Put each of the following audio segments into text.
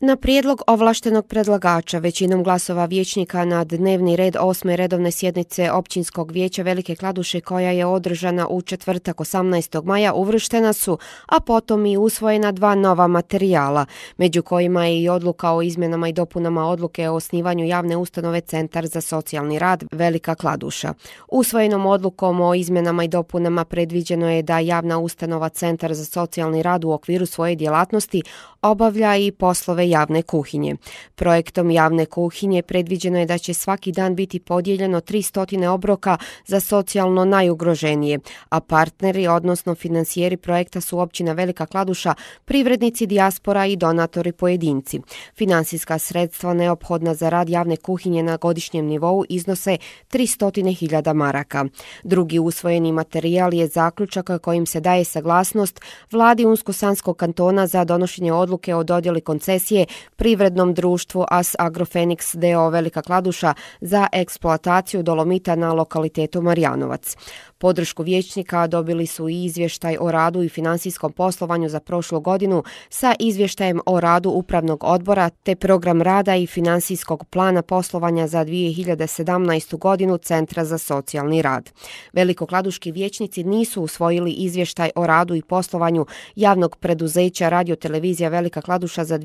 Na prijedlog ovlaštenog predlagača većinom glasova vijećnika na dnevni red 8. redovne sjednice Općinskog vijeća Velike Kladuše koja je održana u četvrtak 18. maja uvrštena su, a potom i usvojena dva nova materijala, među kojima je i odluka o izmjenama i dopunama odluke o osnivanju javne ustanove Centar za socijalni rad Velika Kladuša. Usvojenom odlukom o izmjenama i dopunama predviđeno je da javna ustanova Centar za socijalni rad u okviru svoje djelatnosti obavlja i poslove javne kuhinje. Projektom javne kuhinje predviđeno je da će svaki dan biti podijeljeno 300 obroka za socijalno najugroženije, a partneri, odnosno financijeri projekta su općina Velika Kladuša, privrednici dijaspora i donatori pojedinci. Finansijska sredstva neophodna za rad javne kuhinje na godišnjem nivou iznose 300.000 maraka. Drugi usvojeni materijal je zaključak kojim se daje saglasnost vladi Unsko-Sanskog kantona za donošenje odluke o dodjeli koncesije Srbije privrednom društvu AS Agrofenix deo Velika Kladuša za eksploataciju dolomita na lokalitetu Marjanovac. Podršku vječnika dobili su i izvještaj o radu i finansijskom poslovanju za prošlu godinu sa izvještajem o radu Upravnog odbora te program rada i finansijskog plana poslovanja za 2017. godinu Centra za socijalni rad. Velikokladuški vječnici nisu usvojili izvještaj o radu i poslovanju javnog preduzeća radiotelevizija Velika Kladuša za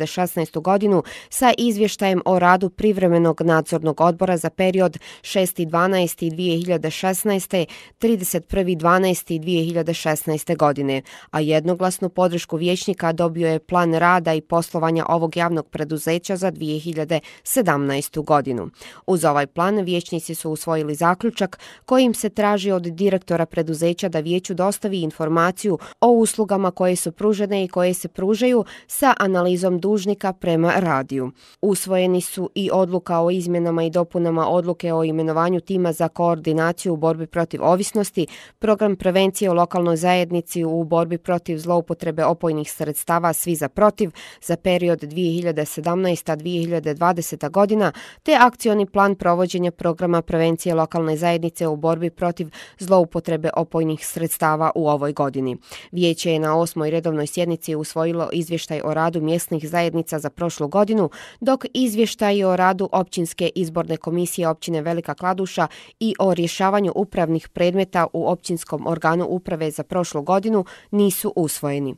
2016. godinu sa izvještajem o radu privremenog nadzornog odbora za period 6.12.2016. 31.12.2016. godine, a jednoglasnu podršku vječnika dobio je plan rada i poslovanja ovog javnog preduzeća za 2017. godinu. Uz ovaj plan vječnici su usvojili zaključak kojim se traži od direktora preduzeća da vijeću dostavi informaciju o uslugama koje su pružene i koje se pružaju sa analizom duž dužnika prema radiju. Usvojeni su i odluka o izmjenama i dopunama odluke o imenovanju tima za koordinaciju u borbi protiv ovisnosti, program prevencije u lokalnoj zajednici u borbi protiv zloupotrebe opojnih sredstava svi za protiv za period 2017-2020. godina, te akcioni plan provođenja programa prevencije lokalne zajednice u borbi protiv zloupotrebe opojnih sredstava u ovoj godini. Vijeće je na osmoj redovnoj sjednici usvojilo izvještaj o radu mjesnih zajednica zajednica za prošlu godinu, dok izvještaj o radu Općinske izborne komisije Općine Velika Kladuša i o rješavanju upravnih predmeta u Općinskom organu uprave za prošlu godinu nisu usvojeni.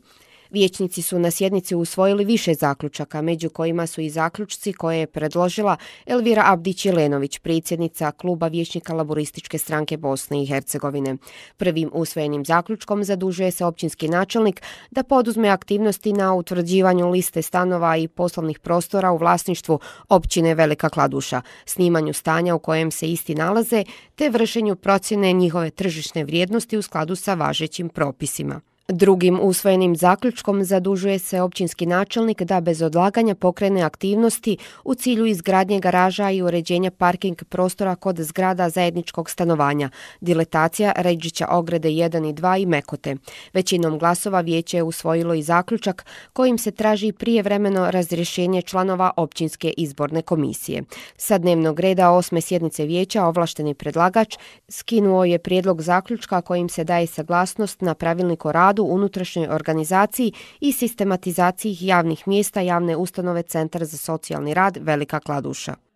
Vijećnici su na sjednici usvojili više zaključaka, među kojima su i zaključci koje je predložila Elvira Abdić-Jelenović, predsjednica Kluba vijećnika Laborističke stranke Bosne i Hercegovine. Prvim usvojenim zaključkom zadužuje se općinski načelnik da poduzme aktivnosti na utvrđivanju liste stanova i poslovnih prostora u vlasništvu općine Velika Kladuša, snimanju stanja u kojem se isti nalaze, te vršenju procjene njihove tržišne vrijednosti u skladu sa važećim propisima. Drugim usvojenim zaključkom zadužuje se općinski načelnik da bez odlaganja pokrene aktivnosti u cilju izgradnje garaža i uređenja parking prostora kod zgrada zajedničkog stanovanja, diletacija Ređića ograde 1 i 2 i Mekote. Većinom glasova vijeće je usvojilo i zaključak kojim se traži prijevremeno razrješenje članova općinske izborne komisije. Sa dnevnog reda 8. sjednice vijeća ovlašteni predlagač skinuo je prijedlog zaključka kojim se daje saglasnost na pravilnik o radu radu, unutrašnjoj organizaciji i sistematizaciji javnih mjesta javne ustanove Centar za socijalni rad Velika Kladuša.